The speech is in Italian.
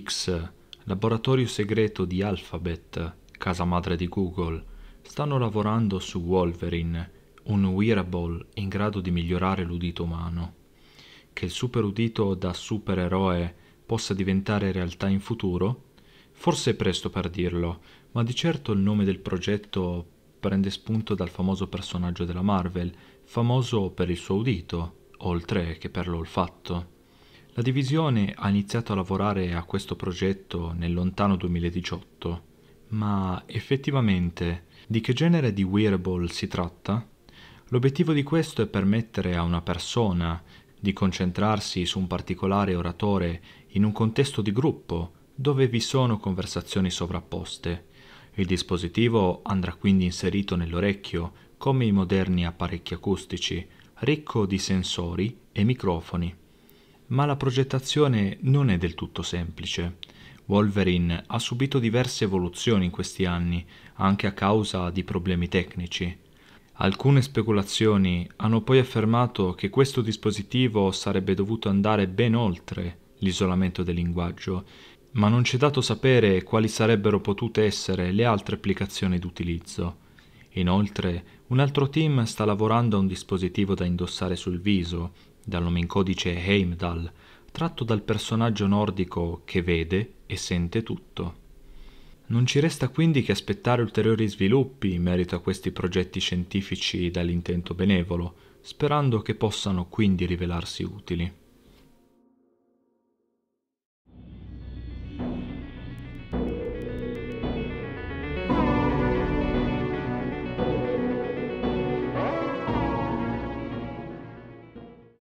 X, laboratorio segreto di Alphabet, casa madre di Google, stanno lavorando su Wolverine, un wearable in grado di migliorare l'udito umano. Che il superudito da supereroe possa diventare realtà in futuro? Forse è presto per dirlo, ma di certo il nome del progetto prende spunto dal famoso personaggio della Marvel, famoso per il suo udito, oltre che per l'olfatto. La divisione ha iniziato a lavorare a questo progetto nel lontano 2018, ma effettivamente di che genere di wearable si tratta? L'obiettivo di questo è permettere a una persona di concentrarsi su un particolare oratore in un contesto di gruppo dove vi sono conversazioni sovrapposte. Il dispositivo andrà quindi inserito nell'orecchio come i moderni apparecchi acustici, ricco di sensori e microfoni ma la progettazione non è del tutto semplice. Wolverine ha subito diverse evoluzioni in questi anni, anche a causa di problemi tecnici. Alcune speculazioni hanno poi affermato che questo dispositivo sarebbe dovuto andare ben oltre l'isolamento del linguaggio, ma non ci è dato sapere quali sarebbero potute essere le altre applicazioni d'utilizzo. Inoltre, un altro team sta lavorando a un dispositivo da indossare sul viso, dal nome in codice Heimdall, tratto dal personaggio nordico che vede e sente tutto. Non ci resta quindi che aspettare ulteriori sviluppi in merito a questi progetti scientifici dall'intento benevolo, sperando che possano quindi rivelarsi utili.